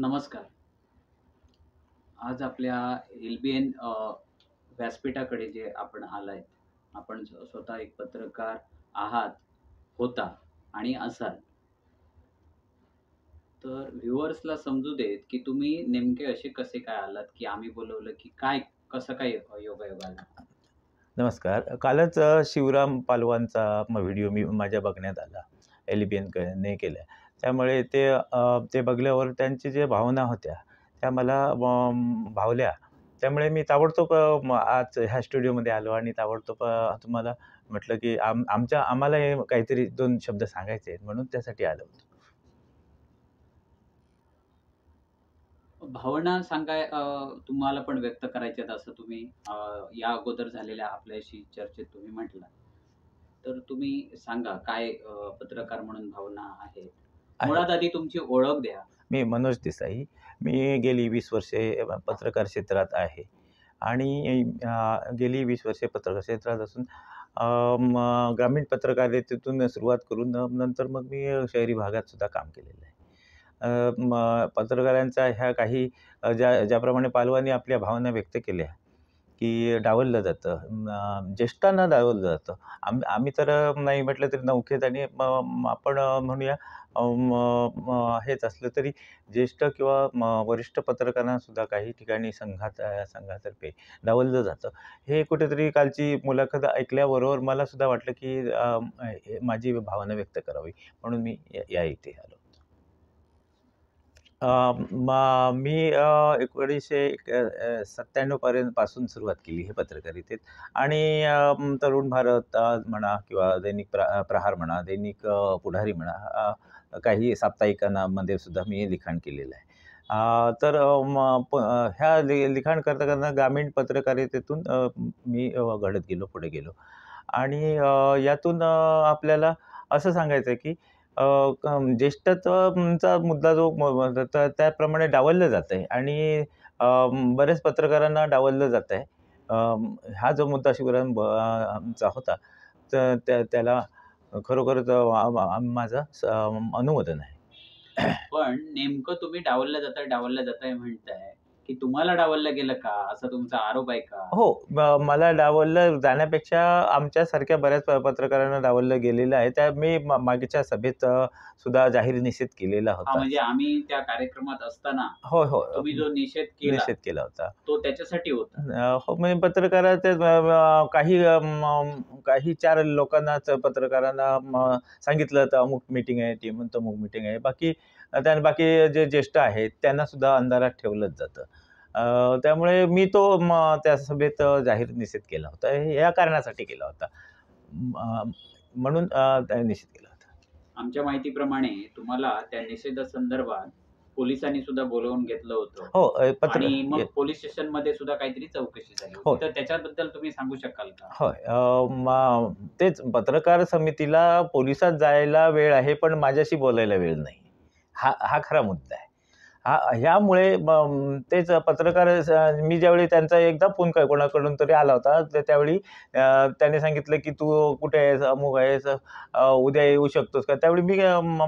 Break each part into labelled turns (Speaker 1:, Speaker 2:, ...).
Speaker 1: नमस्कार आज आपल्या एल बी एन व्यासपीठाकडे जे आपण आलाय आपण स्वतः एक पत्रकार आहात होता आणि असाल तर व्ह्युअर्सला समजू देत की तुम्ही नेमके असे कसे काय आलात की आम्ही बोलवलं की काय कसं काय योगायोग आला
Speaker 2: नमस्कार कालच शिवराम पालवांचा व्हिडिओ मी माझ्या बघण्यात आला एल बी एनने केला त्यामुळे ते ते बघल्यावर त्यांची जे भावना होत्या त्या मला भावल्या त्यामुळे मी ताबडतोब आज ह्या स्टुडिओमध्ये आलो आणि ताबडतोब तुम्हाला म्हटलं की आम आमच्या आम्हाला हे काहीतरी दोन शब्द सांगायचे आहेत म्हणून त्यासाठी आलो
Speaker 1: भावना सांगाय तुम्हाला पण व्यक्त आहेत असं तुम्ही या अगोदर झालेल्या आपल्याशी चर्चेत तुम्ही म्हटला तर तुम्ही सांगा काय पत्रकार म्हणून भावना आहेत मुळात आधी तुमची ओळख द्या
Speaker 2: मी मनोज देसाई मी गेली वीस वर्षे पत्रकार क्षेत्रात आहे आणि गेली वीस वर्षे पत्रकार क्षेत्रात असून ग्रामीण पत्रकारितेतून सुरुवात करून नंतर मग मी शहरी भागात सुद्धा काम केलेलं आहे पत्रकारांचा ह्या काही ज्या ज्याप्रमाणे पालवानी आपल्या भावना व्यक्त केल्या की डावललं जातं ज्येष्ठांना डावललं जातं आम आम्ही तर नाही म्हटलं तरी नवखेत आणि आपण म्हणूया हेच असलं तरी ज्येष्ठ किंवा वरिष्ठ पत्रकारांसुद्धा काही ठिकाणी संघात संघातर्फे डावललं जातं हे कुठेतरी कालची मुलाखत ऐकल्याबरोबर मलासुद्धा वाटलं की माझी भावना व्यक्त करावी म्हणून मी या इथे आलो मी एकोणीसशे एक सत्त्याण्णवपर्यंतपासून पासून सुरुवात केली हे पत्रकारितेत आणि तरुण भारत म्हणा किंवा दैनिक प्रहार म्हणा दैनिक पुढारी म्हणा काही साप्ताहिकांमध्ये सुद्धा मी लिखाण केलेलं आहे तर ह्या लि लिखाण करता करता ग्रामीण पत्रकारितेतून मी घडत गेलो पुढे गेलो आणि यातून आपल्याला असं सांगायचं आहे की ज्येष्ठत्वचा मुद्दा जो त्याप्रमाणे डावललं जात आहे आणि बऱ्याच पत्रकारांना डावललं जात आहे हा जो मुद्दा शिवराम आमचा होता तर त्या त्याला खरोखरच माझं अनुमोदन आहे
Speaker 1: पण नेमकं तुम्ही डावललं जाता डावललं जात आहे म्हणताय की तुम्हाला डावललं गेलं का असा तुमचा आरोप आहे का
Speaker 2: हो मला डावललं जाण्यापेक्षा आमच्या सारख्या बऱ्याच पत्रकारांना डावललं गेलेलं आहे त्या मी मागच्या सभेत सुद्धा जाहीर निषेध केलेला होता म्हणजे
Speaker 1: आम्ही त्या कार्यक्रमात असताना
Speaker 2: हो हो तुम्ही जो
Speaker 1: निषेध केला निषेध केला होता तो त्याच्यासाठी
Speaker 2: होता हो म्हणजे पत्रकाराचे काही काही चार लोकांनाच पत्रकारांना सांगितलं तर अमुक मीटिंग आहे टीम अमुक मीटिंग आहे बाकी त्या बाकी जे ज्येष्ठ आहेत त्यांना सुद्धा अंधारात ठेवलंच जातं त्यामुळे मी तो म त्या सभेत जाहीर निषेध केला होता हे या कारणासाठी केला होता म्हणून निषेध केला होता
Speaker 1: आमच्या माहितीप्रमाणे तुम्हाला त्या निषेधासंदर्भात पोलिसांनी सुद्धा बोलवून घेतलं होतं हो आणि मग पोलीस स्टेशन मध्ये सुद्धा काहीतरी चौकशी झाली हो तर त्याच्याबद्दल तुम्ही सांगू शकाल का
Speaker 2: हो तेच पत्रकार समितीला पोलिसात जायला वेळ आहे पण माझ्याशी बोलायला वेळ नाही हा हा खरा मुद्दा आहे हा ह्यामुळे तेच पत्रकार मी ज्यावेळी त्यांचा एकदा फोन काय कोणाकडून तरी आला होता तर त्यावेळी त्याने सांगितलं की तू कुठे आहेस अमुक आहेस उद्या येऊ शकतोस का त्यावेळी मी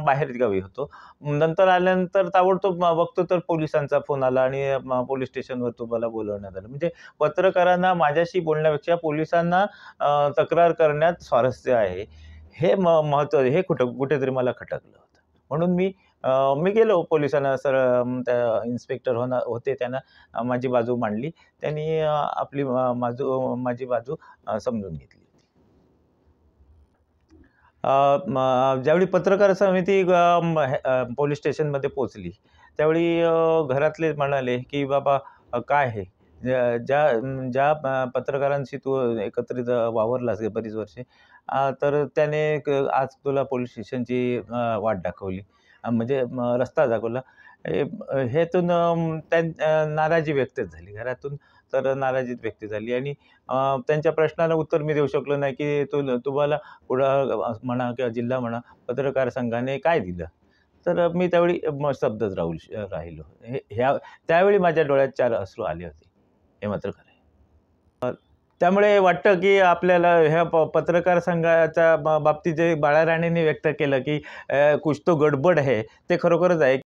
Speaker 2: बाहेर गावी होतो नंतर आल्यानंतर ताबडतोब बघतो तर पोलिसांचा फोन आला आणि पोलीस स्टेशनवर तुम्हाला बोलवण्यात आलं म्हणजे पत्रकारांना माझ्याशी बोलण्यापेक्षा पोलिसांना तक्रार करण्यात स्वारस्य आहे हे म महत्त्व हे कुठं कुठेतरी मला खटकलं होतं म्हणून मी मी गेलो पोलिसांना सर त्या इन्स्पेक्टर होते त्यांना माझी बाजू मांडली त्यांनी आपली बाजू माझी बाजू समजून घेतली ज्यावेळी पत्रकार समिती पोलीस स्टेशनमध्ये पोचली त्यावेळी घरातले म्हणाले की बाबा काय आहे ज्या ज्या पत्रकारांशी तू एकत्रित वावरलास बरीच वर्षे तर त्याने आज तुला पोलीस स्टेशनची वाट दाखवली म्हणजे रस्ता दाखवला हेतून त्यां नाराजी व्यक्त झाली घरातून तर नाराजीत व्यक्त झाली आणि त्यांच्या प्रश्नाला उत्तर मी देऊ शकलो नाही की तु तुम्हाला पुढं म्हणा किंवा जिल्हा म्हणा पत्रकार संघाने काय दिलं तर मी त्यावेळी शब्दच राहू राहिलो हे ह्या त्यावेळी माझ्या डोळ्यात चार अश्रू आले होते हे मात्र खरं त्यामुळे वाटतं की आपल्याला ह्या प पत्रकार संघाच्या बा बाबतीत जे बाळा व्यक्त केलं की कुछ तो गडबड आहे ते खरोखरच आहे